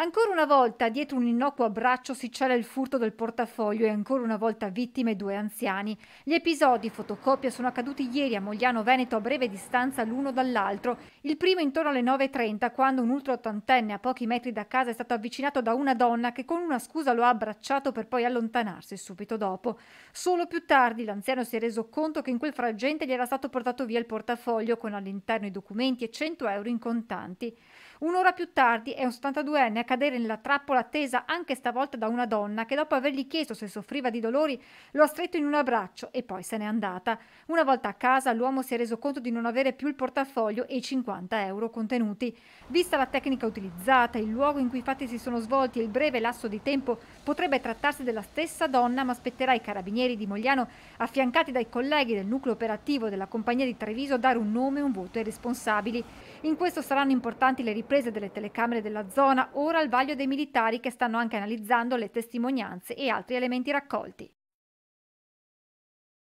Ancora una volta, dietro un innocuo abbraccio si cela il furto del portafoglio e ancora una volta vittime due anziani. Gli episodi fotocopia sono accaduti ieri a Mogliano Veneto a breve distanza l'uno dall'altro. Il primo intorno alle 9.30 quando un ultraottantenne a pochi metri da casa è stato avvicinato da una donna che con una scusa lo ha abbracciato per poi allontanarsi subito dopo. Solo più tardi l'anziano si è reso conto che in quel frangente gli era stato portato via il portafoglio con all'interno i documenti e 100 euro in contanti. Un'ora più tardi è un 72enne a cadere nella trappola attesa anche stavolta da una donna che dopo avergli chiesto se soffriva di dolori lo ha stretto in un abbraccio e poi se n'è andata. Una volta a casa l'uomo si è reso conto di non avere più il portafoglio e i 50 euro contenuti. Vista la tecnica utilizzata, il luogo in cui i fatti si sono svolti e il breve lasso di tempo, potrebbe trattarsi della stessa donna ma aspetterà i carabinieri di Mogliano affiancati dai colleghi del nucleo operativo della compagnia di Treviso a dare un nome, e un voto ai responsabili. In questo saranno importanti le riprese riprese delle telecamere della zona, ora al vaglio dei militari che stanno anche analizzando le testimonianze e altri elementi raccolti.